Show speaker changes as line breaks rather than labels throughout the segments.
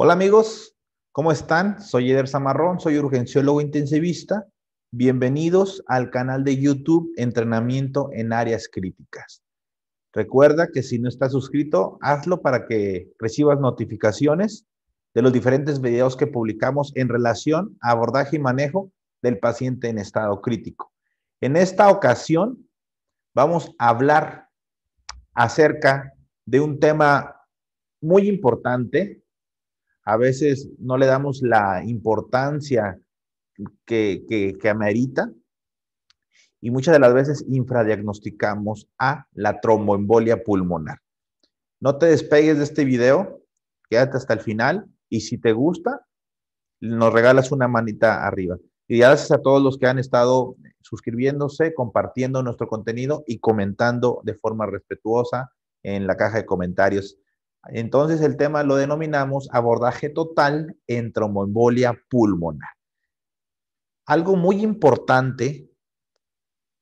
Hola amigos, ¿cómo están? Soy Eder Zamarrón, soy urgenciólogo intensivista. Bienvenidos al canal de YouTube Entrenamiento en Áreas Críticas. Recuerda que si no estás suscrito, hazlo para que recibas notificaciones de los diferentes videos que publicamos en relación a abordaje y manejo del paciente en estado crítico. En esta ocasión vamos a hablar acerca de un tema muy importante a veces no le damos la importancia que, amerita y muchas de las veces infradiagnosticamos a la tromboembolia pulmonar. No te despegues de este video, quédate hasta el final y si te gusta, nos regalas una manita arriba. Y gracias a todos los que han estado suscribiéndose, compartiendo nuestro contenido y comentando de forma respetuosa en la caja de comentarios. Entonces el tema lo denominamos abordaje total en tromboembolia pulmonar. Algo muy importante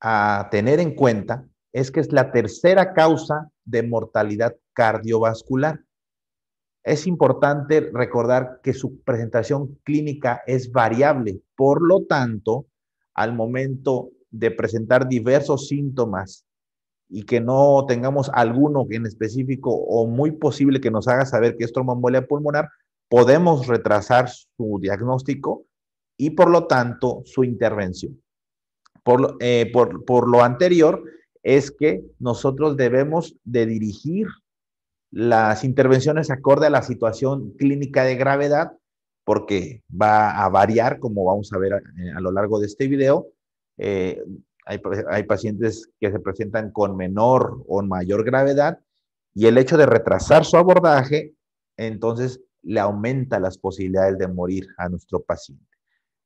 a tener en cuenta es que es la tercera causa de mortalidad cardiovascular. Es importante recordar que su presentación clínica es variable, por lo tanto, al momento de presentar diversos síntomas y que no tengamos alguno en específico o muy posible que nos haga saber que es tromboembolia pulmonar, podemos retrasar su diagnóstico y por lo tanto su intervención. Por, eh, por, lo anterior, es que nosotros debemos de dirigir las intervenciones acorde a la situación clínica de gravedad, porque va a variar, como vamos a ver eh, a, lo largo de este video, eh, hay, pacientes que se presentan con menor o mayor gravedad y el hecho de retrasar su abordaje, entonces le aumenta las posibilidades de morir a nuestro paciente.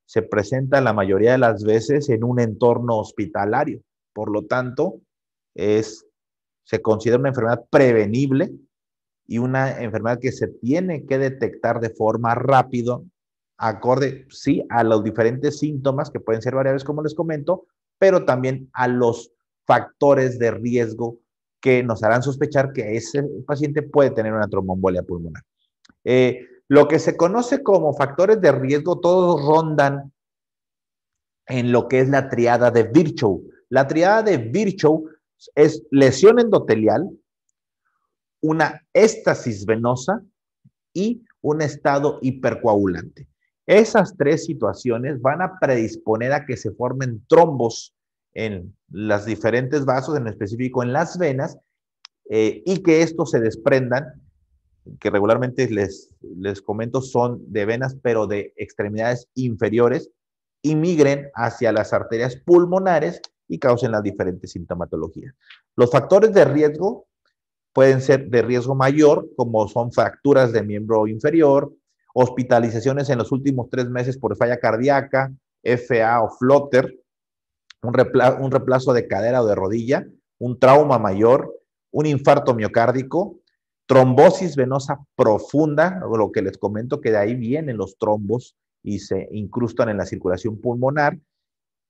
Se presenta la mayoría de las veces en un entorno hospitalario, por lo tanto, es, se considera una enfermedad prevenible y una enfermedad que se tiene que detectar de forma rápida, acorde, sí, a los diferentes síntomas que pueden ser variables, como les comento, pero también a los factores de riesgo que nos harán sospechar que ese paciente puede tener una trombombolia pulmonar. Eh, lo que se conoce como factores de riesgo, todos rondan en lo que es la triada de Virchow. La triada de Virchow es lesión endotelial, una éstasis venosa y un estado hipercoagulante. Esas tres situaciones van a predisponer a que se formen trombos en los diferentes vasos, en específico en las venas, eh, y que estos se desprendan, que regularmente les, les comento son de venas, pero de extremidades inferiores, y migren hacia las arterias pulmonares y causen las diferentes sintomatologías. Los factores de riesgo pueden ser de riesgo mayor, como son fracturas de miembro inferior, hospitalizaciones en los últimos tres meses por falla cardíaca, FA o flotter, un, reemplazo de cadera o de rodilla, un trauma mayor, un infarto miocárdico, trombosis venosa profunda, lo que les comento que de ahí vienen los trombos y se incrustan en la circulación pulmonar,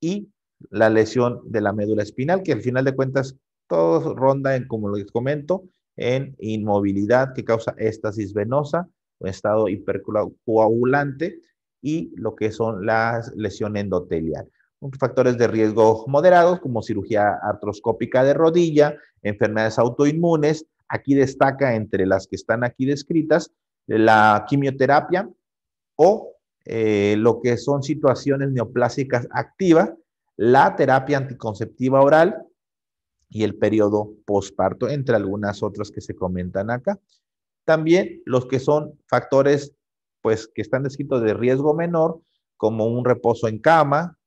y la lesión de la médula espinal, que al final de cuentas todo ronda en, como les comento, en inmovilidad que causa éstasis venosa, un estado hipercoagulante y lo que son las lesiones endoteliales. Factores de riesgo moderados como cirugía artroscópica de rodilla, enfermedades autoinmunes. Aquí destaca entre las que están aquí descritas la quimioterapia o eh, lo que son situaciones neoplásicas activas, la terapia anticonceptiva oral y el periodo posparto, entre algunas otras que se comentan acá. También los que son factores, pues, que están descritos de riesgo menor, como un reposo en cama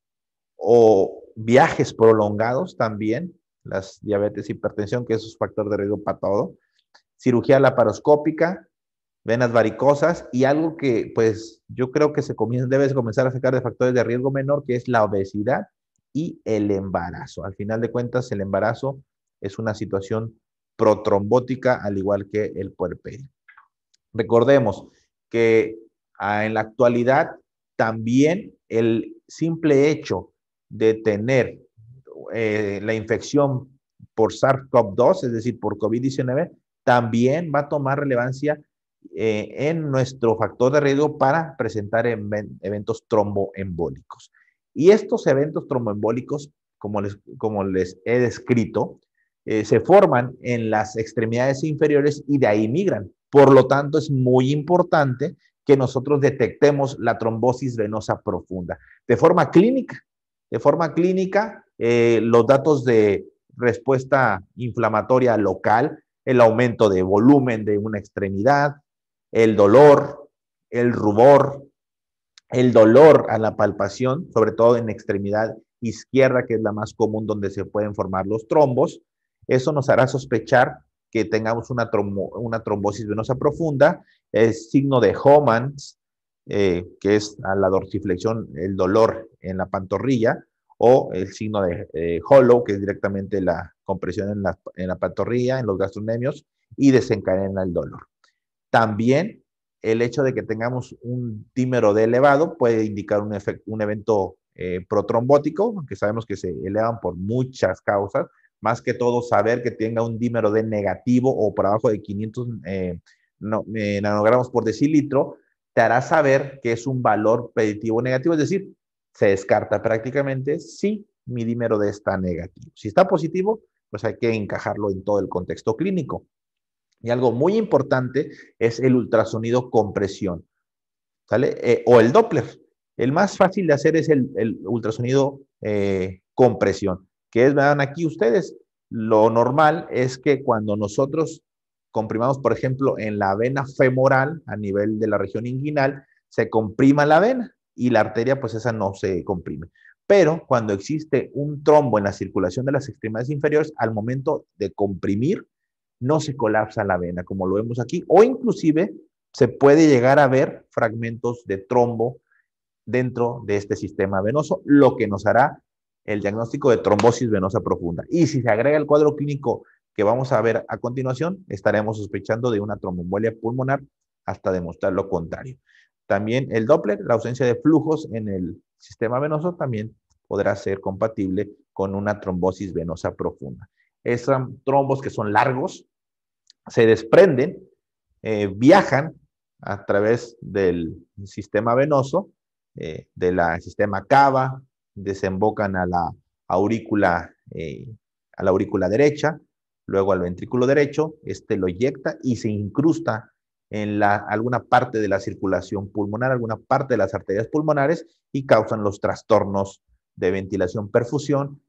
o viajes prolongados también, las diabetes, hipertensión, que es un factor de riesgo para todo, cirugía laparoscópica, venas varicosas y algo que pues yo creo que se comienza, comenzar a sacar de factores de riesgo menor, que es la obesidad y el embarazo. Al final de cuentas, el embarazo es una situación protrombótica, al igual que el puerperio. Recordemos que ah, en la actualidad también el simple hecho de tener eh, la infección por SARS-CoV-2, es decir, por COVID-19, también va a tomar relevancia eh, en nuestro factor de riesgo para presentar eventos tromboembólicos. Y estos eventos tromboembólicos, como les, como les he descrito, eh, se forman en las extremidades inferiores y de ahí migran por lo tanto, es muy importante que nosotros detectemos la trombosis venosa profunda. De forma clínica, de forma clínica, eh, los datos de respuesta inflamatoria local, el aumento de volumen de una extremidad, el dolor, el rubor, el dolor a la palpación, sobre todo en extremidad izquierda, que es la más común donde se pueden formar los trombos. Eso nos hará sospechar que tengamos una, trombosis venosa profunda, el signo de Homans, eh, que es a la dorsiflexión, el dolor en la pantorrilla, o el signo de eh, Hollow, que es directamente la compresión en la, pantorrilla, en los gastrocnemios, y desencadena el dolor. También el hecho de que tengamos un tímero de elevado puede indicar un, evento eh, protrombótico, que sabemos que se elevan por muchas causas, más que todo saber que tenga un dímero D negativo o por abajo de 500 eh, eh, nanogramos por decilitro, te hará saber que es un valor peditivo negativo, es decir, se descarta prácticamente si mi dímero D está negativo. Si está positivo, pues hay que encajarlo en todo el contexto clínico. Y algo muy importante es el ultrasonido compresión ¿sale? Eh, o el Doppler. El más fácil de hacer es el, ultrasonido compresión que es, vean aquí ustedes, lo normal es que cuando nosotros comprimamos, por ejemplo, en la vena femoral a nivel de la región inguinal, se comprima la vena y la arteria, pues esa no se comprime. Pero cuando existe un trombo en la circulación de las extremidades inferiores, al momento de comprimir, no se colapsa la vena, como lo vemos aquí, o inclusive se puede llegar a ver fragmentos de trombo dentro de este sistema venoso, lo que nos hará el diagnóstico de trombosis venosa profunda. Y si se agrega el cuadro clínico que vamos a ver a continuación, estaremos sospechando de una trombombolia pulmonar hasta demostrar lo contrario. También el Doppler, la ausencia de flujos en el sistema venoso, también podrá ser compatible con una trombosis venosa profunda. Esos trombos que son largos, se desprenden, eh, viajan a través del sistema venoso, eh, del sistema cava, desembocan a la aurícula, eh, a la aurícula derecha, luego al ventrículo derecho, este lo eyecta y se incrusta en la, alguna parte de la circulación pulmonar, alguna parte de las arterias pulmonares y causan los trastornos de ventilación, perfusión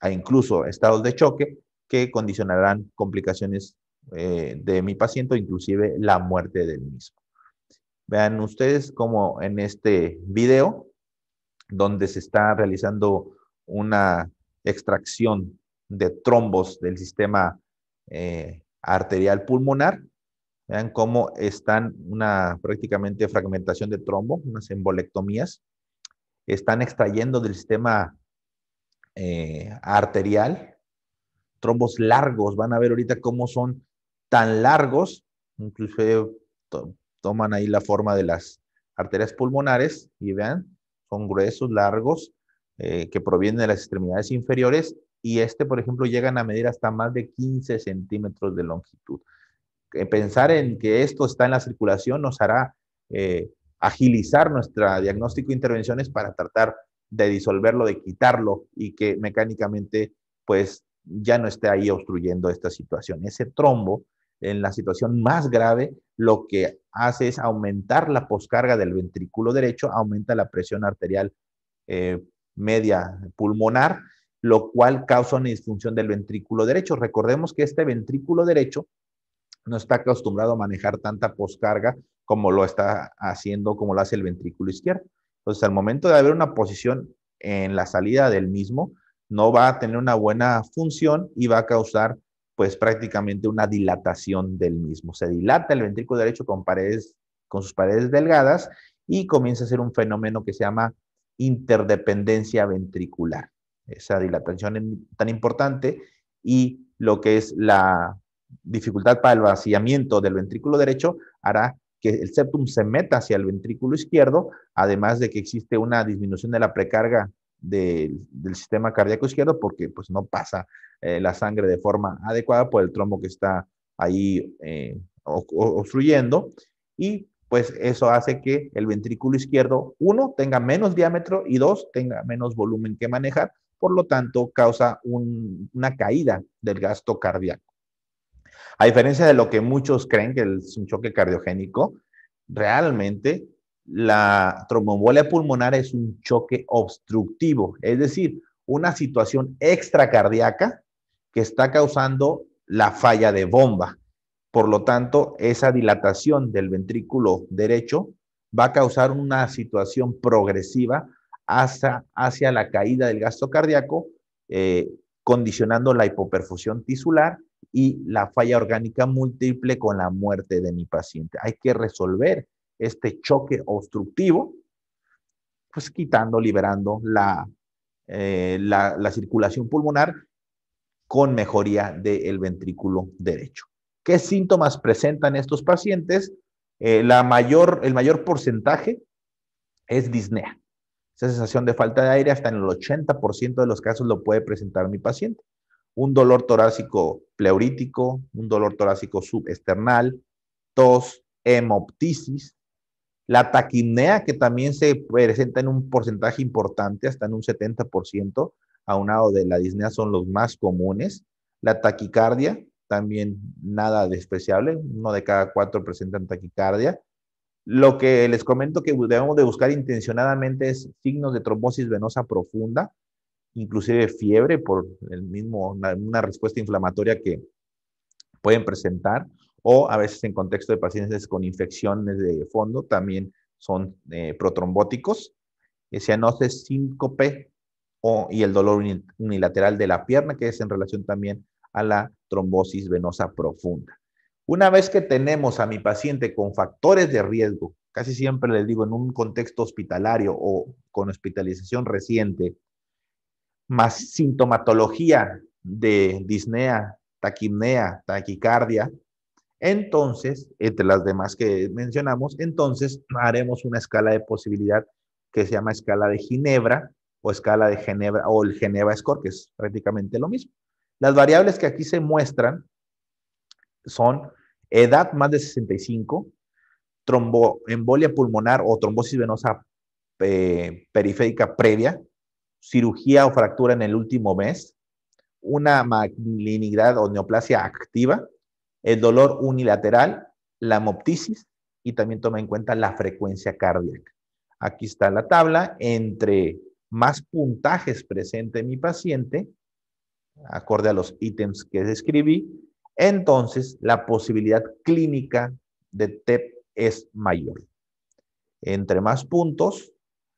e incluso estados de choque que condicionarán complicaciones eh, de mi paciente, inclusive la muerte del mismo. Vean ustedes como en este video donde se está realizando una extracción de trombos del sistema eh, arterial pulmonar. Vean cómo están una prácticamente fragmentación de trombo, unas embolectomías. Están extrayendo del sistema eh, arterial trombos largos. Van a ver ahorita cómo son tan largos, Incluso toman ahí la forma de las arterias pulmonares y vean, son gruesos, largos, eh, que provienen de las extremidades inferiores y este, por ejemplo, llegan a medir hasta más de 15 centímetros de longitud. Eh, pensar en que esto está en la circulación nos hará eh, agilizar nuestro diagnóstico de intervenciones para tratar de disolverlo, de quitarlo y que mecánicamente pues ya no esté ahí obstruyendo esta situación. Ese trombo en la situación más grave, lo que hace es aumentar la poscarga del ventrículo derecho, aumenta la presión arterial eh, media pulmonar, lo cual causa una disfunción del ventrículo derecho. Recordemos que este ventrículo derecho no está acostumbrado a manejar tanta poscarga como lo está haciendo, como lo hace el ventrículo izquierdo. Entonces, al momento de haber una posición en la salida del mismo, no va a tener una buena función y va a causar pues prácticamente una dilatación del mismo. Se dilata el ventrículo derecho con, paredes, con sus paredes delgadas y comienza a ser un fenómeno que se llama interdependencia ventricular. Esa dilatación es tan importante y lo que es la dificultad para el vaciamiento del ventrículo derecho hará que el septum se meta hacia el ventrículo izquierdo, además de que existe una disminución de la precarga del, sistema cardíaco izquierdo porque pues no pasa eh, la sangre de forma adecuada por el trombo que está ahí eh, obstruyendo y pues eso hace que el ventrículo izquierdo, uno, tenga menos diámetro y dos, tenga menos volumen que manejar, por lo tanto, causa una caída del gasto cardíaco. A diferencia de lo que muchos creen que es un choque cardiogénico, realmente la tromboembolia pulmonar es un choque obstructivo, es decir, una situación extracardíaca que está causando la falla de bomba. Por lo tanto, esa dilatación del ventrículo derecho va a causar una situación progresiva hacia, la caída del gasto cardíaco, eh, condicionando la hipoperfusión tisular y la falla orgánica múltiple con la muerte de mi paciente. Hay que resolver este choque obstructivo, pues quitando, liberando eh, la, circulación pulmonar con mejoría del ventrículo derecho. ¿Qué síntomas presentan estos pacientes? Eh, la mayor, el mayor porcentaje es disnea. Esa sensación de falta de aire, hasta en el 80% de los casos lo puede presentar mi paciente. Un dolor torácico pleurítico, un dolor torácico subesternal, tos, hemoptisis, la taquimnea, que también se presenta en un porcentaje importante, hasta en un 70%, aunado de la disnea, son los más comunes. La taquicardia, también nada despreciable, uno de cada cuatro presentan taquicardia. Lo que les comento que debemos de buscar intencionadamente es signos de trombosis venosa profunda, inclusive fiebre por el mismo, una respuesta inflamatoria que pueden presentar, o a veces en contexto de pacientes con infecciones de fondo también son eh, protrombóticos, cianosis síncope o, y el dolor unilateral de la pierna, que es en relación también a la trombosis venosa profunda. Una vez que tenemos a mi paciente con factores de riesgo, casi siempre les digo en un contexto hospitalario o con hospitalización reciente, más sintomatología de disnea, taquimnea, taquicardia, entonces, entre las demás que mencionamos, entonces haremos una escala de posibilidad que se llama escala de Ginebra o escala de Ginebra o el Geneva Score, que es prácticamente lo mismo. Las variables que aquí se muestran son edad más de 65, tromboembolia pulmonar o trombosis venosa eh, periférica previa, cirugía o fractura en el último mes, una malignidad o neoplasia activa, el dolor unilateral, la moptisis y también toma en cuenta la frecuencia cardíaca. Aquí está la tabla. Entre más puntajes presente mi paciente, acorde a los ítems que describí, entonces la posibilidad clínica de TEP es mayor. Entre más puntos,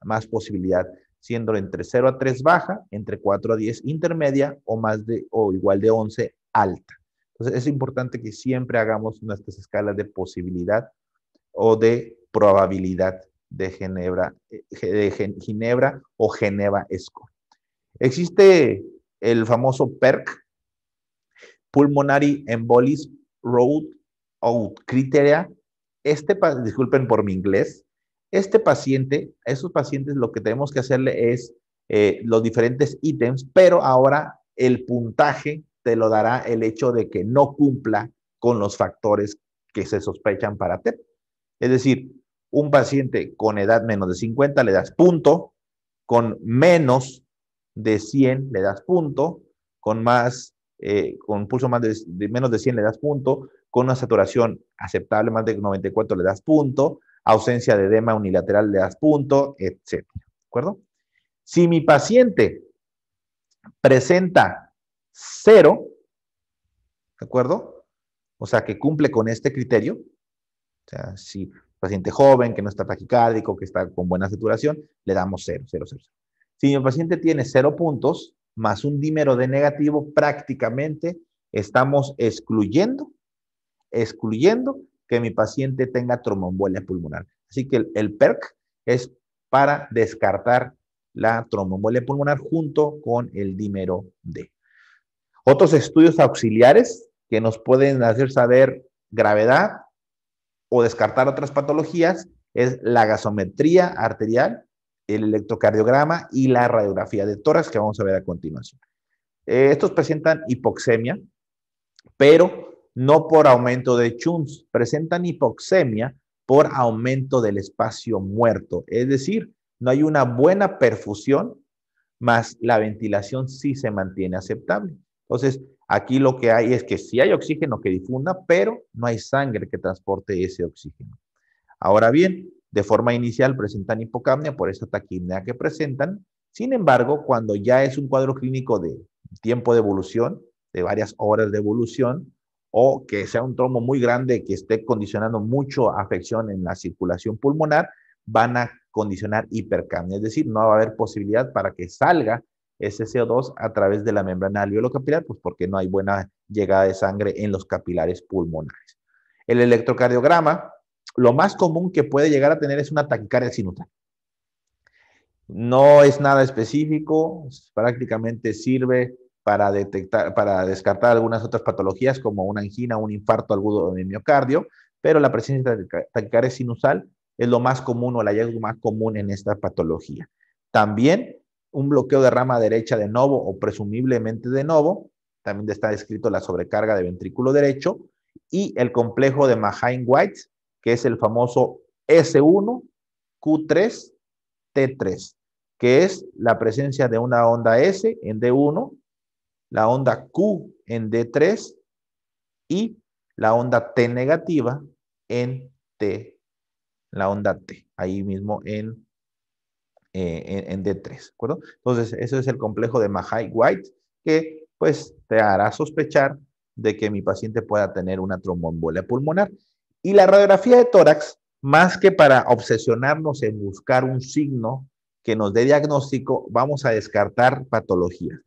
más posibilidad, siendo entre 0 a 3 baja, entre 4 a 10 intermedia o más de o igual de 11 alta. Entonces, es importante que siempre hagamos nuestras escalas de posibilidad o de probabilidad de Ginebra, eh, de Ginebra o Geneva esco Existe el famoso PERC, Pulmonary Embolism Road Out Criteria. Este, disculpen por mi inglés, este paciente, a esos pacientes lo que tenemos que hacerle es eh, los diferentes ítems, pero ahora el puntaje te lo dará el hecho de que no cumpla con los factores que se sospechan para TEP. Es decir, un paciente con edad menos de 50 le das punto, con menos de 100 le das punto, con más, eh, con pulso más de, menos de 100 le das punto, con una saturación aceptable más de 94 le das punto, ausencia de edema unilateral le das punto, etc. ¿De acuerdo? Si mi paciente presenta cero, ¿de acuerdo? O sea, que cumple con este criterio. O sea, si paciente joven, que no está taquicárdico, que está con buena saturación, le damos cero, cero, cero. Si mi paciente tiene cero puntos más un dímero de negativo, prácticamente estamos excluyendo, excluyendo que mi paciente tenga tromboembolia pulmonar. Así que el, el PERC es para descartar la tromboembolia pulmonar junto con el dímero D. Otros estudios auxiliares que nos pueden hacer saber gravedad o descartar otras patologías es la gasometría arterial, el electrocardiograma y la radiografía de tórax que vamos a ver a continuación. Eh, estos presentan hipoxemia, pero no por aumento de chuns, presentan hipoxemia por aumento del espacio muerto, es decir, no hay una buena perfusión, más la ventilación sí se mantiene aceptable. Entonces, aquí lo que hay es que sí hay oxígeno que difunda, pero no hay sangre que transporte ese oxígeno. Ahora bien, de forma inicial presentan hipocamnia por esa taquipnea que presentan. Sin embargo, cuando ya es un cuadro clínico de tiempo de evolución, de varias horas de evolución, o que sea un trombo muy grande que esté condicionando mucho afección en la circulación pulmonar, van a condicionar hipercamnia, es decir, no va a haber posibilidad para que salga ese CO2 a través de la membrana alveolocapilar, capilar pues porque no hay buena llegada de sangre en los capilares pulmonares. El electrocardiograma, lo más común que puede llegar a tener es una taquicardia sinusal. No es nada específico, prácticamente sirve para detectar, para descartar algunas otras patologías como una angina, un infarto agudo de miocardio, pero la presencia de taquicardia sinusal es lo más común o el hallazgo más común en esta patología. También un bloqueo de rama derecha de novo o presumiblemente de novo, también está descrito la sobrecarga de ventrículo derecho, y el complejo de Mahain-White, que es el famoso S1, Q3, T3, que es la presencia de una onda S en D1, la onda Q en D3 y la onda T negativa en T, la onda T, ahí mismo en eh, en, D3, ¿de acuerdo? Entonces, eso es el complejo de Mahay-White, que pues te hará sospechar de que mi paciente pueda tener una tromboembolia pulmonar. Y la radiografía de tórax, más que para obsesionarnos en buscar un signo que nos dé diagnóstico, vamos a descartar patologías.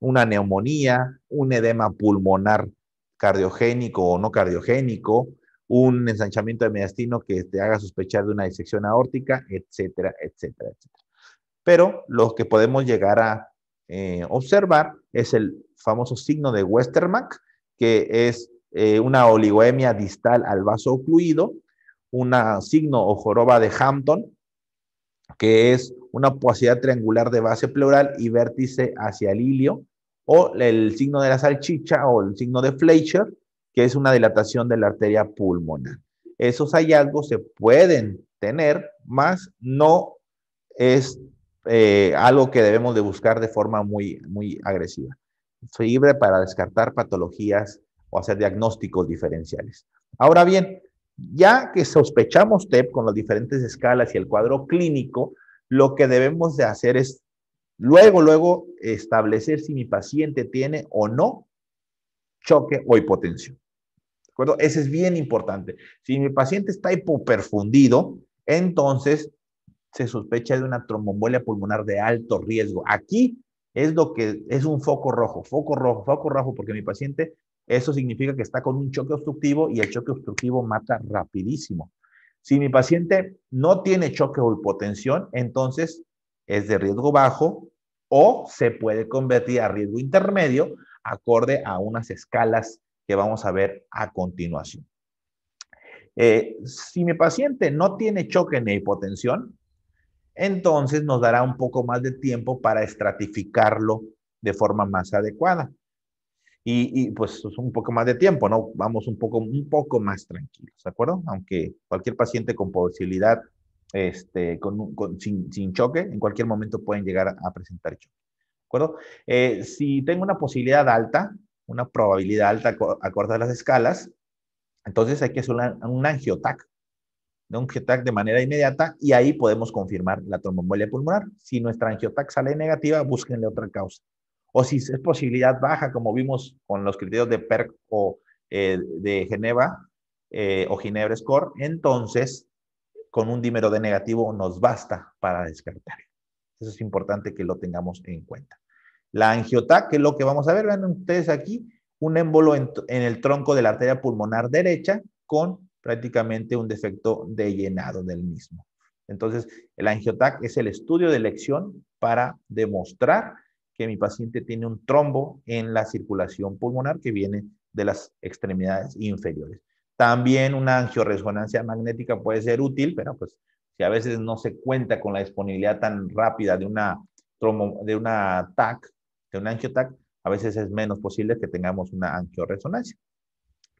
Una neumonía, un edema pulmonar cardiogénico o no cardiogénico, un ensanchamiento de mediastino que te haga sospechar de una disección aórtica, etcétera, etcétera, etcétera pero lo que podemos llegar a eh, observar es el famoso signo de Westermack, que es eh, una oligoemia distal al vaso ocluido, un signo o joroba de Hampton, que es una opacidad triangular de base pleural y vértice hacia el ilio, o el signo de la salchicha o el signo de Fleischer, que es una dilatación de la arteria pulmonar. Esos hallazgos se pueden tener, más no es eh, algo que debemos de buscar de forma muy, muy agresiva. Soy libre para descartar patologías o hacer diagnósticos diferenciales. Ahora bien, ya que sospechamos TEP con las diferentes escalas y el cuadro clínico, lo que debemos de hacer es luego, luego establecer si mi paciente tiene o no choque o hipotensión. ¿De acuerdo? Ese es bien importante. Si mi paciente está hipoperfundido, entonces se sospecha de una tromboembolia pulmonar de alto riesgo. Aquí es lo que es un foco rojo, foco rojo, foco rojo, porque mi paciente, eso significa que está con un choque obstructivo y el choque obstructivo mata rapidísimo. Si mi paciente no tiene choque o hipotensión, entonces es de riesgo bajo o se puede convertir a riesgo intermedio acorde a unas escalas que vamos a ver a continuación. Eh, si mi paciente no tiene choque ni hipotensión, entonces nos dará un poco más de tiempo para estratificarlo de forma más adecuada. Y, y, pues un poco más de tiempo, ¿no? Vamos un poco, un poco más tranquilos, ¿de acuerdo? Aunque cualquier paciente con posibilidad, este, sin, choque, en cualquier momento pueden llegar a presentar choque, ¿de acuerdo? Eh, si tengo una posibilidad alta, una probabilidad alta acorde a las escalas, entonces hay que hacer un, un angiotac, de un GETAC de manera inmediata y ahí podemos confirmar la tromboembolia pulmonar. Si nuestra angiotac sale negativa, búsquenle otra causa. O si es posibilidad baja, como vimos con los criterios de PERC o eh, de Geneva eh, o Ginebra Score, entonces con un dímero de negativo nos basta para descartar. Eso es importante que lo tengamos en cuenta. La angiotac, que es lo que vamos a ver, vean ustedes aquí, un émbolo en el tronco de la arteria pulmonar derecha con prácticamente un defecto de llenado del mismo. Entonces, el angiotac es el estudio de elección para demostrar que mi paciente tiene un trombo en la circulación pulmonar que viene de las extremidades inferiores. También una angioresonancia magnética puede ser útil, pero pues si a veces no se cuenta con la disponibilidad tan rápida de una de una TAC, de un angiotac, a veces es menos posible que tengamos una angioresonancia.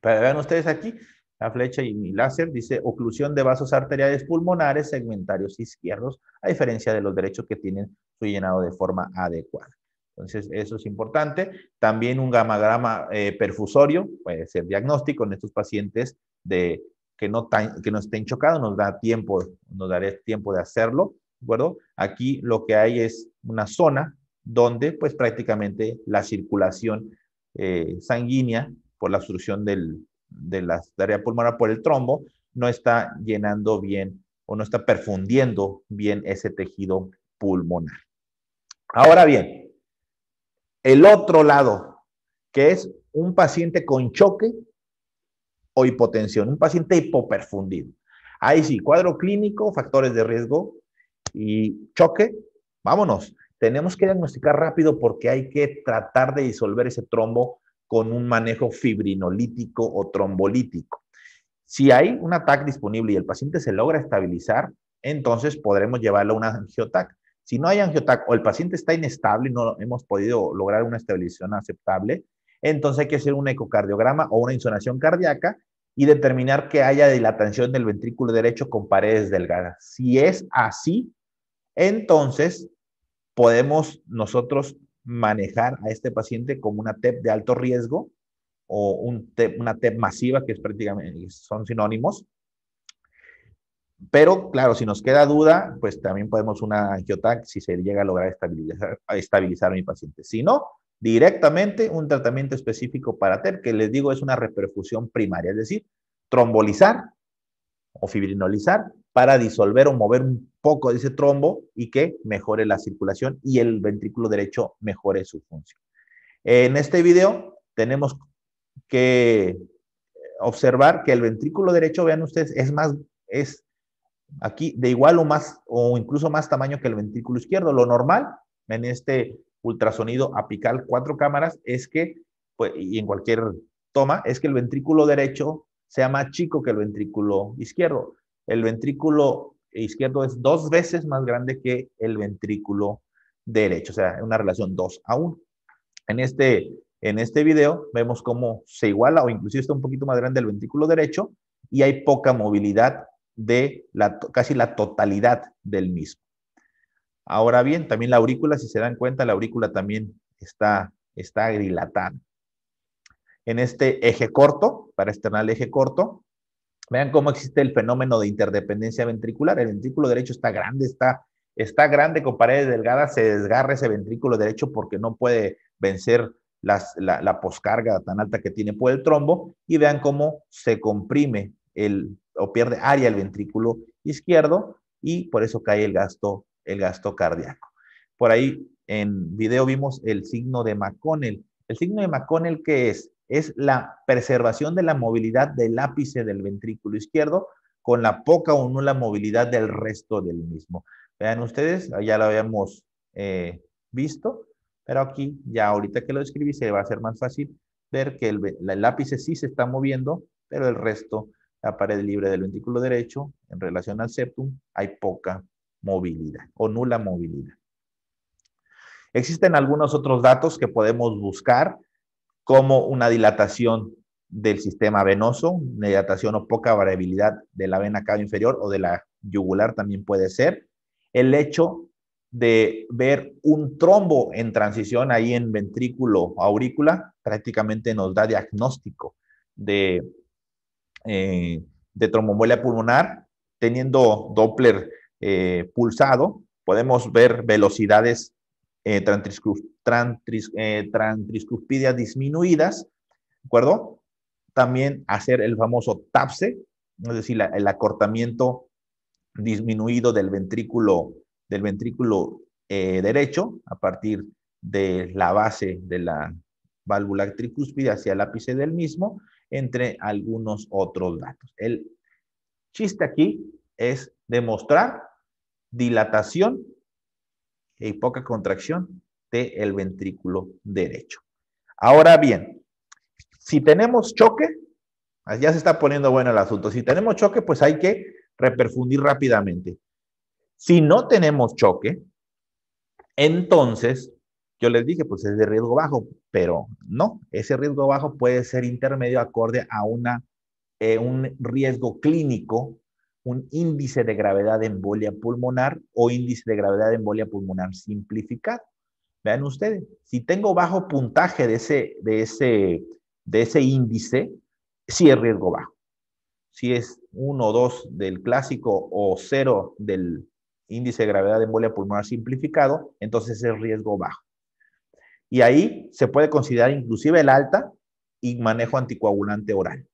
Pero vean ustedes aquí, la flecha y mi láser, dice oclusión de vasos arteriales pulmonares segmentarios izquierdos, a diferencia de los derechos que tienen su llenado de forma adecuada. Entonces, eso es importante. También un gamagrama eh, perfusorio puede ser diagnóstico en estos pacientes de, que, no que no estén chocados, nos da tiempo, nos daré tiempo de hacerlo, ¿de acuerdo? Aquí lo que hay es una zona donde pues prácticamente la circulación eh, sanguínea por la obstrucción del, de la área pulmonar por el trombo no está llenando bien o no está perfundiendo bien ese tejido pulmonar. Ahora bien, el otro lado, que es un paciente con choque o hipotensión, un paciente hipoperfundido. Ahí sí, cuadro clínico, factores de riesgo y choque, vámonos. Tenemos que diagnosticar rápido porque hay que tratar de disolver ese trombo con un manejo fibrinolítico o trombolítico. Si hay un TAC disponible y el paciente se logra estabilizar, entonces podremos llevarlo a una angiotac. Si no hay angiotac o el paciente está inestable y no hemos podido lograr una estabilización aceptable, entonces hay que hacer un ecocardiograma o una insonación cardíaca y determinar que haya dilatación del ventrículo derecho con paredes delgadas. Si es así, entonces podemos nosotros manejar a este paciente como una TEP de alto riesgo o e una TEP masiva, que es prácticamente, son sinónimos. Pero claro, si nos queda duda, pues también podemos una angiotac si se llega a lograr estabilizar, estabilizar a mi paciente. Si no, directamente un tratamiento específico para TEP, que les digo es una reperfusión primaria, es decir, trombolizar o fibrinolizar para disolver o mover un poco de ese trombo y que mejore la circulación y el ventrículo derecho mejore su función. En este video tenemos que observar que el ventrículo derecho, vean ustedes, es más, es aquí de igual o más, o incluso más tamaño que el ventrículo izquierdo. Lo normal en este ultrasonido apical cuatro cámaras es que, pues, y en cualquier toma, es que el ventrículo derecho sea más chico que el ventrículo izquierdo el ventrículo izquierdo es dos veces más grande que el ventrículo derecho, o sea, una relación 2 a 1. En este, en este video vemos cómo se iguala o inclusive está un poquito más grande el ventrículo derecho y hay poca movilidad de la, casi la totalidad del mismo. Ahora bien, también la aurícula, si se dan cuenta, la aurícula también está, está En este eje corto, para externar el eje corto, Vean cómo existe el fenómeno de interdependencia ventricular. El ventrículo derecho está grande, está, está grande con paredes delgadas, se desgarra ese ventrículo derecho porque no puede vencer la, poscarga tan alta que tiene por el trombo y vean cómo se comprime el, o pierde área el ventrículo izquierdo y por eso cae el gasto, el gasto cardíaco. Por ahí en video vimos el signo de McConnell. ¿El signo de McConnell qué es? es la preservación de la movilidad del ápice del ventrículo izquierdo con la poca o nula movilidad del resto del mismo. Vean ustedes, ya lo habíamos eh, visto, pero aquí ya ahorita que lo escribí se va a hacer más fácil ver que el, el ápice sí se está moviendo, pero el resto, la pared libre del ventrículo derecho, en relación al septum, hay poca movilidad o nula movilidad. Existen algunos otros datos que podemos buscar como una dilatación del sistema venoso, una dilatación o poca variabilidad de la vena cava inferior o de la yugular también puede ser, el hecho de ver un trombo en transición ahí en ventrículo aurícula prácticamente nos da diagnóstico de, eh, de pulmonar. Teniendo Doppler eh, pulsado, podemos ver velocidades eh, trans, eh, disminuidas, ¿de acuerdo? También hacer el famoso TAPSE, es decir, el acortamiento disminuido del ventrículo, del ventrículo eh, derecho a partir de la base de la válvula tricúspide hacia el ápice del mismo, entre algunos otros datos. El chiste aquí es demostrar dilatación y poca contracción el ventrículo derecho. Ahora bien, si tenemos choque, ya se está poniendo bueno el asunto, si tenemos choque, pues hay que reperfundir rápidamente. Si no tenemos choque, entonces yo les dije, pues es de riesgo bajo, pero no, ese riesgo bajo puede ser intermedio acorde a una, eh, un riesgo clínico, un índice de gravedad de embolia pulmonar o índice de gravedad de embolia pulmonar simplificado. Vean ustedes, si tengo bajo puntaje de ese, de ese, de ese índice, sí es riesgo bajo. Si es 1 o 2 del clásico o 0 del índice de gravedad de embolia pulmonar simplificado, entonces es riesgo bajo. Y ahí se puede considerar inclusive el alta y manejo anticoagulante oral.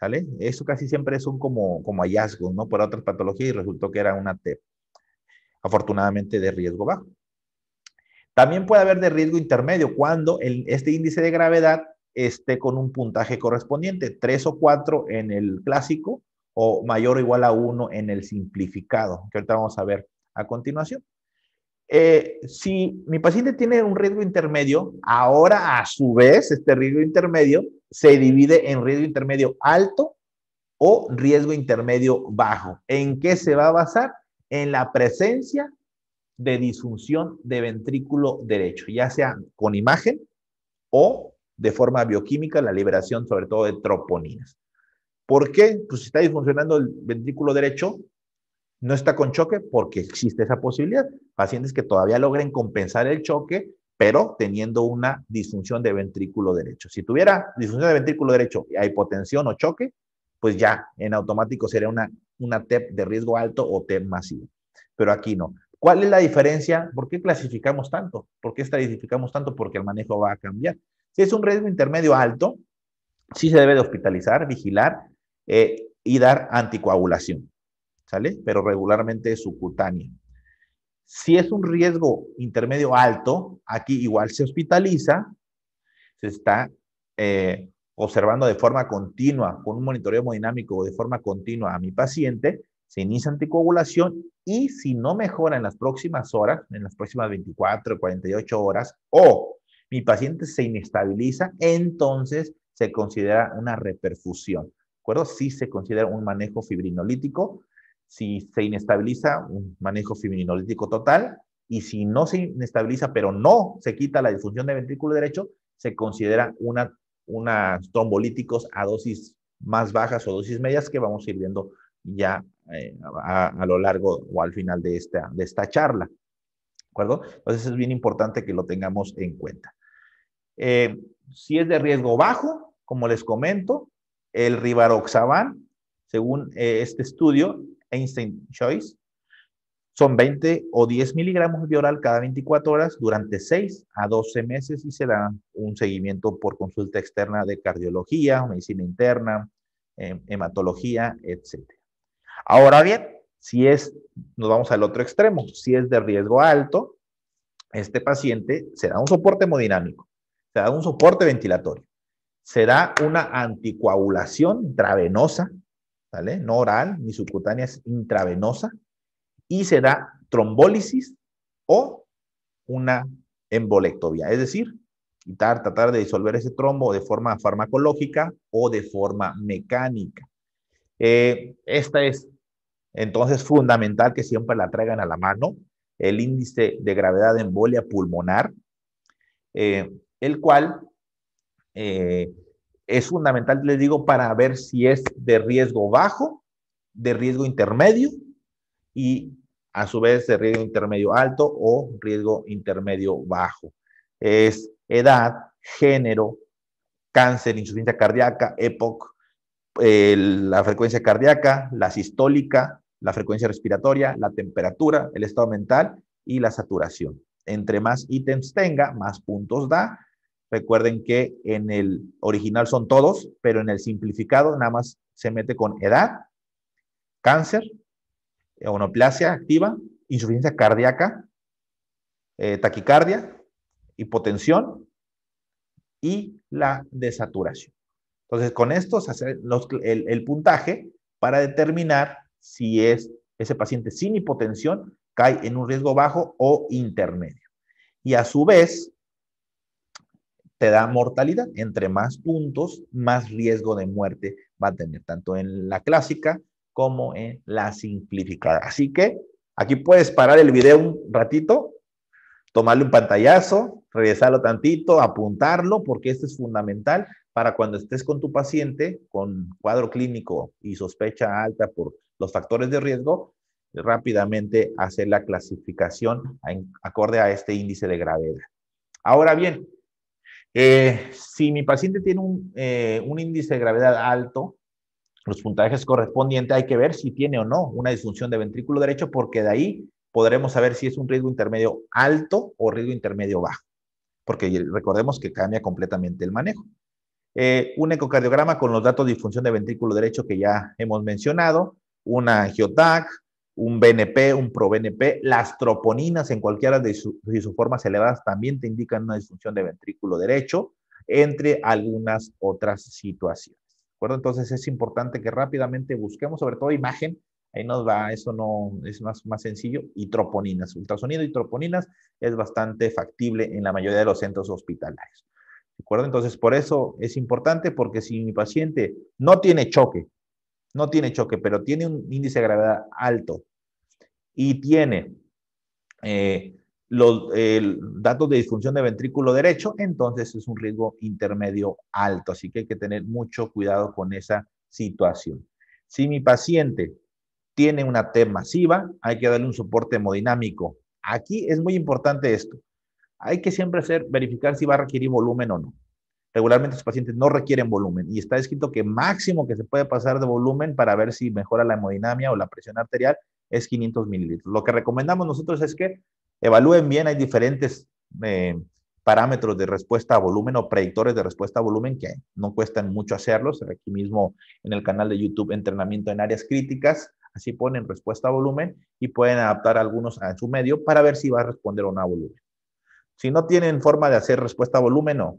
¿Sale? Eso casi siempre son como, como hallazgos, ¿no? Por otras patologías y resultó que era una TEP, afortunadamente de riesgo bajo. También puede haber de riesgo intermedio cuando este índice de gravedad esté con un puntaje correspondiente, Tres o cuatro en el clásico o mayor o igual a 1 en el simplificado, que ahorita vamos a ver a continuación. Eh, si mi paciente tiene un riesgo intermedio, ahora a su vez este riesgo intermedio se divide en riesgo intermedio alto o riesgo intermedio bajo. ¿En qué se va a basar? En la presencia de disfunción de ventrículo derecho, ya sea con imagen o de forma bioquímica, la liberación sobre todo de troponinas. ¿Por qué? Pues si está disfuncionando el ventrículo derecho, no está con choque porque existe esa posibilidad. Pacientes que todavía logren compensar el choque, pero teniendo una disfunción de ventrículo derecho. Si tuviera disfunción de ventrículo derecho y hipotensión o choque, pues ya en automático sería una, una TEP de riesgo alto o TEP masivo. Pero aquí no. ¿Cuál es la diferencia? ¿Por qué clasificamos tanto? ¿Por qué estratificamos tanto? Porque el manejo va a cambiar. Si es un riesgo intermedio alto, sí se debe de hospitalizar, vigilar eh, y dar anticoagulación, ¿sale? Pero regularmente es subcutánea. Si es un riesgo intermedio alto, aquí igual se hospitaliza, se está eh, observando de forma continua, con un monitoreo hemodinámico de forma continua a mi paciente se inicia anticoagulación y si no mejora en las próximas horas, en las próximas 24, 48 horas, o mi paciente se inestabiliza, entonces se considera una reperfusión. ¿De acuerdo? Si se considera un manejo fibrinolítico. Si se inestabiliza, un manejo fibrinolítico total. Y si no se inestabiliza, pero no se quita la disfunción del ventrículo derecho, se considera una, trombolíticos a dosis más bajas o dosis medias que vamos a ir viendo ya eh, a, lo largo o al final de esta, de esta charla. ¿De acuerdo? Entonces es bien importante que lo tengamos en cuenta. Eh, si es de riesgo bajo, como les comento, el rivaroxaban, según eh, este estudio, Einstein Choice, son 20 o 10 miligramos de oral cada 24 horas durante 6 a 12 meses y se da un seguimiento por consulta externa de cardiología, medicina interna, hematología, etc. Ahora bien, si es, nos vamos al otro extremo, si es de riesgo alto, este paciente se da un soporte hemodinámico, se da un soporte ventilatorio, se da una anticoagulación intravenosa, ¿vale? No oral ni subcutánea, es intravenosa, y se da trombólisis o una embolectomía, es decir, quitar, tratar de disolver ese trombo de forma farmacológica o de forma mecánica. Eh, esta es entonces, fundamental que siempre la traigan a la mano, el índice de gravedad de embolia pulmonar, eh, el cual eh, es fundamental, les digo, para ver si es de riesgo bajo, de riesgo intermedio y a su vez de riesgo intermedio alto o riesgo intermedio bajo. Es edad, género, cáncer, insuficiencia cardíaca, época, eh, la frecuencia cardíaca, la sistólica, la frecuencia respiratoria, la temperatura, el estado mental y la saturación. Entre más ítems tenga, más puntos da. Recuerden que en el original son todos, pero en el simplificado nada más se mete con edad, cáncer, onoplasia activa, insuficiencia cardíaca, eh, taquicardia, hipotensión y la desaturación. Entonces, con esto se hace el puntaje para determinar si es ese paciente sin hipotensión cae en un riesgo bajo o intermedio. Y a su vez, te da mortalidad. Entre más puntos, más riesgo de muerte va a tener, tanto en la clásica como en la simplificada. Así que aquí puedes parar el video un ratito, tomarle un pantallazo, regresarlo tantito, apuntarlo, porque esto es fundamental para cuando estés con tu paciente con cuadro clínico y sospecha alta por los factores de riesgo, rápidamente hacer la clasificación acorde a este índice de gravedad. Ahora bien, eh, si mi paciente tiene eh, un, índice de gravedad alto, los puntajes correspondientes hay que ver si tiene o no una disfunción de ventrículo derecho, porque de ahí podremos saber si es un riesgo intermedio alto o riesgo intermedio bajo, porque recordemos que cambia completamente el manejo. Eh, un ecocardiograma con los datos de disfunción de ventrículo derecho que ya hemos mencionado, una Giotac, un BNP, un ProBNP. Las troponinas en cualquiera de, sus formas elevadas también te indican una disfunción de ventrículo derecho, entre algunas otras situaciones. ¿De acuerdo? Entonces es importante que rápidamente busquemos, sobre todo imagen, ahí nos va, eso no es más, más sencillo, y troponinas. Ultrasonido y troponinas es bastante factible en la mayoría de los centros hospitalarios. ¿De acuerdo? Entonces por eso es importante, porque si mi paciente no tiene choque, no tiene choque, pero tiene un índice de gravedad alto y tiene eh, los datos de disfunción de ventrículo derecho, entonces es un riesgo intermedio alto. Así que hay que tener mucho cuidado con esa situación. Si mi paciente tiene una T masiva, hay que darle un soporte hemodinámico. Aquí es muy importante esto. Hay que siempre hacer, verificar si va a requerir volumen o no. Regularmente los pacientes no requieren volumen y está escrito que máximo que se puede pasar de volumen para ver si mejora la hemodinamia o la presión arterial es 500 mililitros. Lo que recomendamos nosotros es que evalúen bien, hay diferentes eh, parámetros de respuesta a volumen o predictores de respuesta a volumen que no cuestan mucho hacerlos. Aquí mismo en el canal de YouTube Entrenamiento en Áreas Críticas, así ponen respuesta a volumen y pueden adaptar algunos a su medio para ver si va a responder o no a volumen. Si no tienen forma de hacer respuesta a volumen, o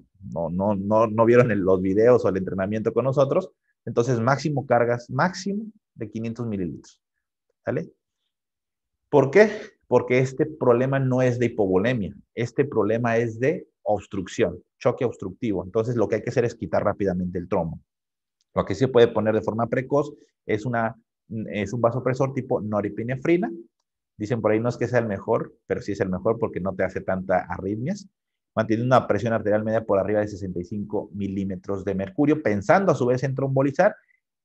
no, no, no, vieron los videos o el entrenamiento con nosotros, entonces máximo cargas, máximo de 500 mililitros. ¿Sale? ¿Por qué? Porque este problema no es de hipovolemia, este problema es de obstrucción, choque obstructivo. Entonces lo que hay que hacer es quitar rápidamente el trombo. Lo que se puede poner de forma precoz es, una, es un vasopresor tipo noripinefrina, Dicen por ahí, no es que sea el mejor, pero sí es el mejor porque no te hace tanta arritmias. Mantiene una presión arterial media por arriba de 65 milímetros de mercurio, pensando a su vez en trombolizar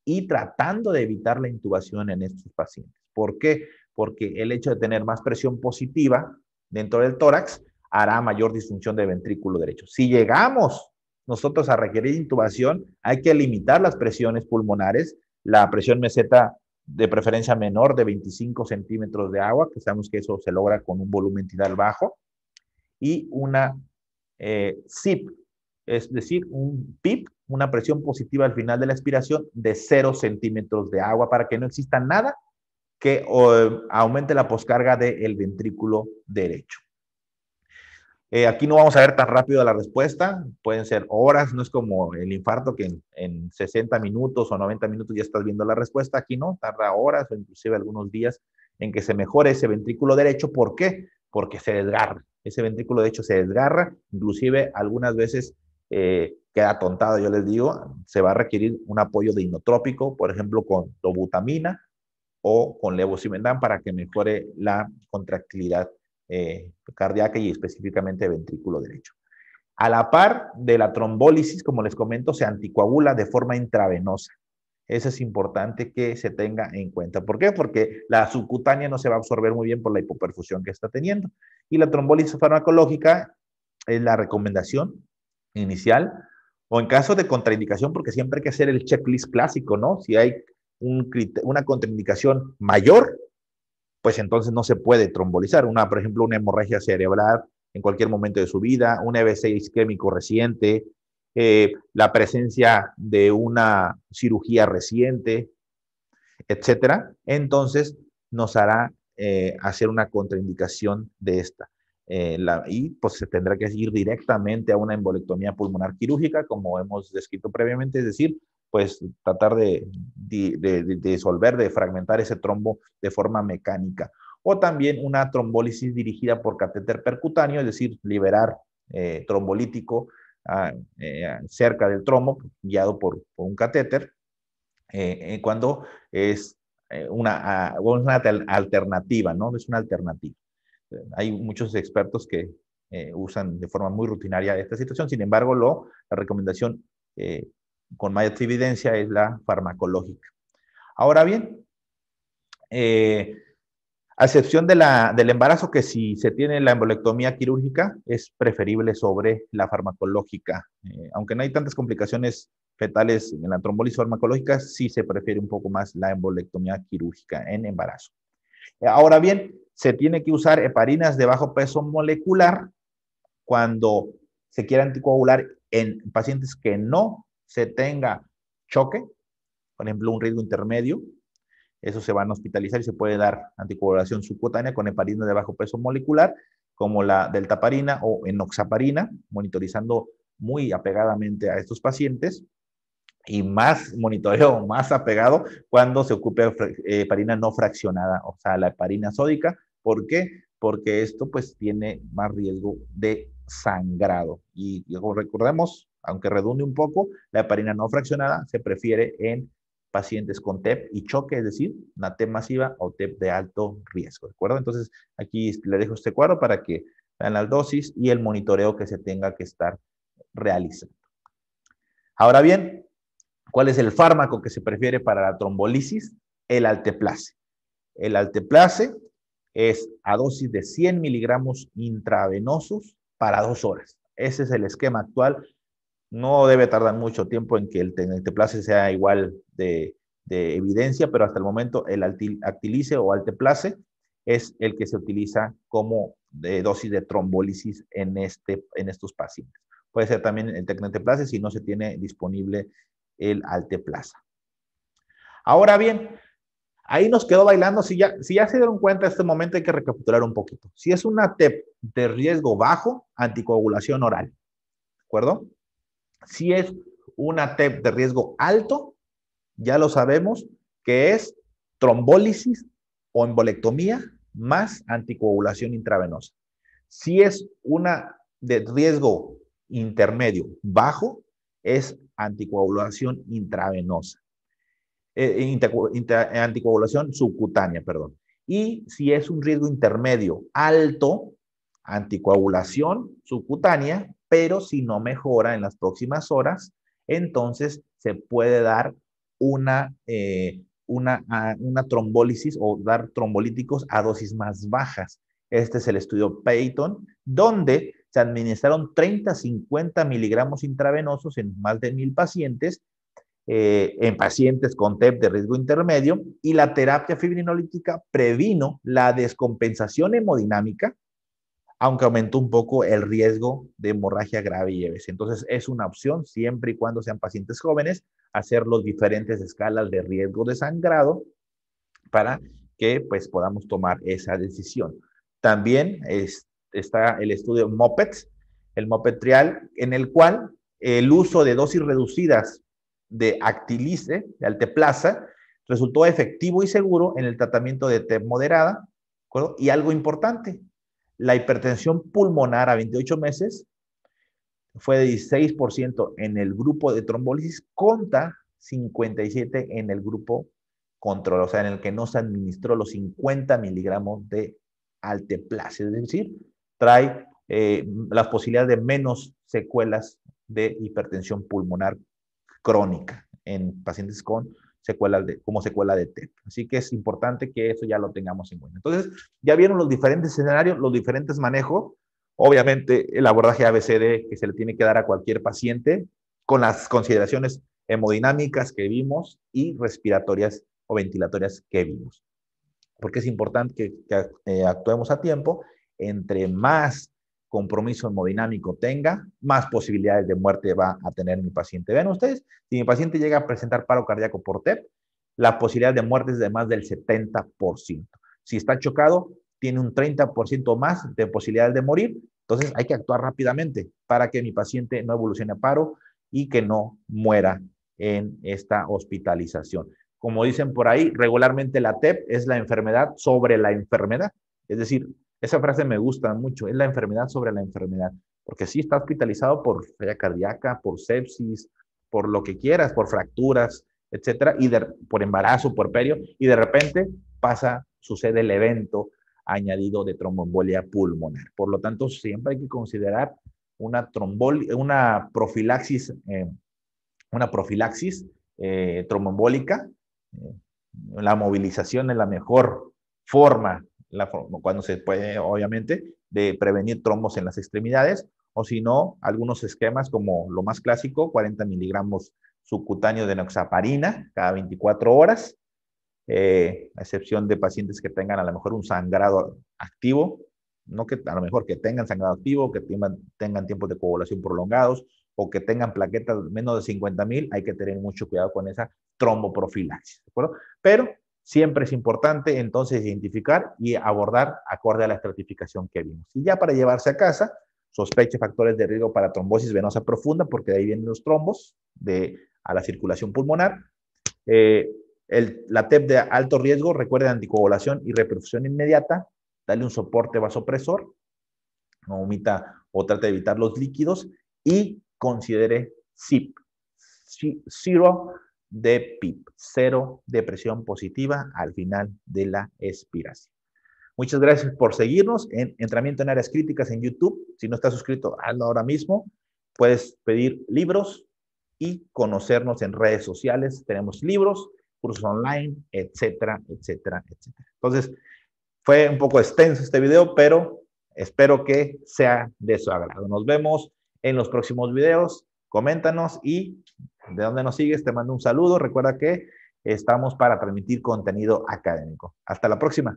y tratando de evitar la intubación en estos pacientes. ¿Por qué? Porque el hecho de tener más presión positiva dentro del tórax hará mayor disfunción del ventrículo derecho. Si llegamos nosotros a requerir intubación, hay que limitar las presiones pulmonares. La presión meseta de preferencia menor de 25 centímetros de agua, que sabemos que eso se logra con un volumen tidal bajo, y una eh, zip, es decir, un PIP, una presión positiva al final de la expiración de 0 centímetros de agua para que no exista nada que eh, aumente la poscarga del ventrículo derecho. Eh, aquí no vamos a ver tan rápido la respuesta, pueden ser horas, no es como el infarto que en, 60 minutos o 90 minutos ya estás viendo la respuesta, aquí no, tarda horas o inclusive algunos días en que se mejore ese ventrículo derecho. ¿Por qué? Porque se desgarra, ese ventrículo derecho se desgarra, inclusive algunas veces eh, queda atontado, yo les digo, se va a requerir un apoyo de inotrópico, por ejemplo, con dobutamina o con levosimendan para que mejore la contractilidad eh, cardíaca y específicamente ventrículo derecho. A la par de la trombólisis, como les comento, se anticoagula de forma intravenosa. Eso es importante que se tenga en cuenta. ¿Por qué? Porque la subcutánea no se va a absorber muy bien por la hipoperfusión que está teniendo. Y la trombólisis farmacológica es la recomendación inicial. O en caso de contraindicación, porque siempre hay que hacer el checklist clásico, ¿no? Si hay una contraindicación mayor, pues entonces no se puede trombolizar. Una, por ejemplo, una hemorragia cerebral en cualquier momento de su vida, un EBC isquémico reciente, eh, la presencia de una cirugía reciente, etcétera. Entonces nos hará eh, hacer una contraindicación de esta. Eh, y pues se tendrá que ir directamente a una embolectomía pulmonar quirúrgica, como hemos descrito previamente, es decir, pues tratar de, disolver, de fragmentar ese trombo de forma mecánica. O también una trombólisis dirigida por catéter percutáneo, es decir, liberar eh, trombolítico ah, eh, cerca del trombo, guiado por, un catéter, eh, cuando es una, ah, alternativa, ¿no? Es una alternativa. Hay muchos expertos que usan de forma muy rutinaria esta situación, sin embargo, lo, la recomendación con mayor evidencia es la farmacológica. Ahora bien, eh, a excepción del embarazo, que si se tiene la embolectomía quirúrgica, es preferible sobre la farmacológica. Eh, aunque no hay tantas complicaciones fetales en la trombolis farmacológica, sí se prefiere un poco más la embolectomía quirúrgica en embarazo. Eh, ahora bien, se tiene que usar heparinas de bajo peso molecular cuando se quiera anticoagular en pacientes que no se tenga choque, por ejemplo, un riesgo intermedio, eso se van a hospitalizar y se puede dar anticoagulación subcutánea con heparina de bajo peso molecular, como la deltaparina o enoxaparina, monitorizando muy apegadamente a estos pacientes y más monitoreo, más apegado cuando se ocupe eh, heparina no fraccionada, o sea, la heparina sódica. ¿Por qué? Porque esto pues tiene más riesgo de sangrado. Y, y recordemos, aunque redunde un poco, la heparina no fraccionada se prefiere en pacientes con TEP y choque, es decir, una TEP masiva o TEP de alto riesgo, ¿de acuerdo? Entonces, aquí le dejo este cuadro para que vean las dosis y el monitoreo que se tenga que estar realizando. Ahora bien, ¿cuál es el fármaco que se prefiere para la trombolisis? El alteplase. El alteplase es a dosis de 100 miligramos intravenosos para dos horas. Ese es el esquema actual no debe tardar mucho tiempo en que el tenecteplase sea igual de, evidencia, pero hasta el momento el actilice o alteplase es el que se utiliza como de eh, dosis de trombólisis en, este, en estos pacientes. Puede ser también el tecneteplase si no se tiene disponible el alteplasa. Ahora bien, ahí nos quedó bailando. Si ya, si ya se dieron cuenta, en este momento hay que recapitular un poquito. Si es una TEP de riesgo bajo, anticoagulación oral. ¿De acuerdo? Si es una TEP de riesgo alto, ya lo sabemos, que es trombólisis o embolectomía más anticoagulación intravenosa. Si es una de riesgo intermedio bajo, es anticoagulación intravenosa, eh, eh, eh, anticoagulación subcutánea, perdón. Y si es un riesgo intermedio alto, anticoagulación subcutánea pero si no mejora en las próximas horas, entonces se puede dar una, eh, una, trombólisis o dar trombolíticos a dosis más bajas. Este es el estudio Peyton, donde se administraron 30-50 miligramos intravenosos en más de mil pacientes, eh, en pacientes con TEP de riesgo intermedio, y la terapia fibrinolítica previno la descompensación hemodinámica aunque aumentó un poco el riesgo de hemorragia grave y leve, Entonces, es una opción, siempre y cuando sean pacientes jóvenes, hacer los diferentes escalas de riesgo de sangrado para que pues podamos tomar esa decisión. También está el estudio MOPET, el MOPET trial, en el cual el uso de dosis reducidas de Actilice, de Alteplaza, resultó efectivo y seguro en el tratamiento de TEP moderada, Y algo importante, la hipertensión pulmonar a 28 meses fue de 16% en el grupo de trombolisis contra 57% en el grupo control, o sea, en el que no se administró los 50 miligramos de alteplase, es decir, trae eh, las posibilidades de menos secuelas de hipertensión pulmonar crónica en pacientes con secuelas de, como secuela de TEP. Así que es importante que eso ya lo tengamos en cuenta. Entonces, ya vieron los diferentes escenarios, los diferentes manejos. Obviamente, el abordaje ABCD que se le tiene que dar a cualquier paciente con las consideraciones hemodinámicas que vimos y respiratorias o ventilatorias que vimos. Porque es importante que, eh, actuemos a tiempo. Entre más compromiso hemodinámico tenga, más posibilidades de muerte va a tener mi paciente. ¿Ven ustedes, si mi paciente llega a presentar paro cardíaco por TEP, la posibilidad de muerte es de más del 70%. Si está chocado, tiene un 30% más de posibilidades de morir, entonces hay que actuar rápidamente para que mi paciente no evolucione a paro y que no muera en esta hospitalización. Como dicen por ahí, regularmente la TEP es la enfermedad sobre la enfermedad. Es decir, esa frase me gusta mucho, es la enfermedad sobre la enfermedad, porque si está hospitalizado por falla cardíaca, por sepsis, por lo que quieras, por fracturas, etcétera, y por embarazo, por perio, y de repente pasa, sucede el evento añadido de tromboembolia pulmonar. Por lo tanto, siempre hay que considerar una, una profilaxis, eh, una profilaxis eh, tromboembólica. Eh, la movilización es la mejor forma la, cuando se puede, obviamente, de prevenir trombos en las extremidades, o si no, algunos esquemas como lo más clásico, 40 miligramos subcutáneo de noxaparina cada 24 horas, eh, a excepción de pacientes que tengan a lo mejor un sangrado activo, no que a lo mejor que tengan sangrado activo, que tengan, tengan tiempos de coagulación prolongados o que tengan plaquetas menos de 50 mil, hay que tener mucho cuidado con esa tromboprofilaxis, ¿de acuerdo? Pero siempre es importante entonces identificar y abordar acorde a la estratificación que vimos. Y ya para llevarse a casa, sospeche factores de riesgo para trombosis venosa profunda, porque de ahí vienen los trombos de, a la circulación pulmonar. Eh, el, la TEP de alto riesgo, recuerde, anticoagulación y reperfusión inmediata, dale un soporte vasopresor, no omita o trate de evitar los líquidos y considere SIP, Zero de PIP, cero depresión positiva al final de la expiración. Muchas gracias por seguirnos en Entrenamiento en Áreas Críticas en YouTube. Si no estás suscrito, hazlo ahora mismo. Puedes pedir libros y conocernos en redes sociales. Tenemos libros, cursos online, etcétera, etcétera, etcétera. Entonces, fue un poco extenso este video, pero espero que sea de su agrado. Nos vemos en los próximos videos. Coméntanos y de dónde nos sigues, te mando un saludo. Recuerda que estamos para transmitir contenido académico. Hasta la próxima.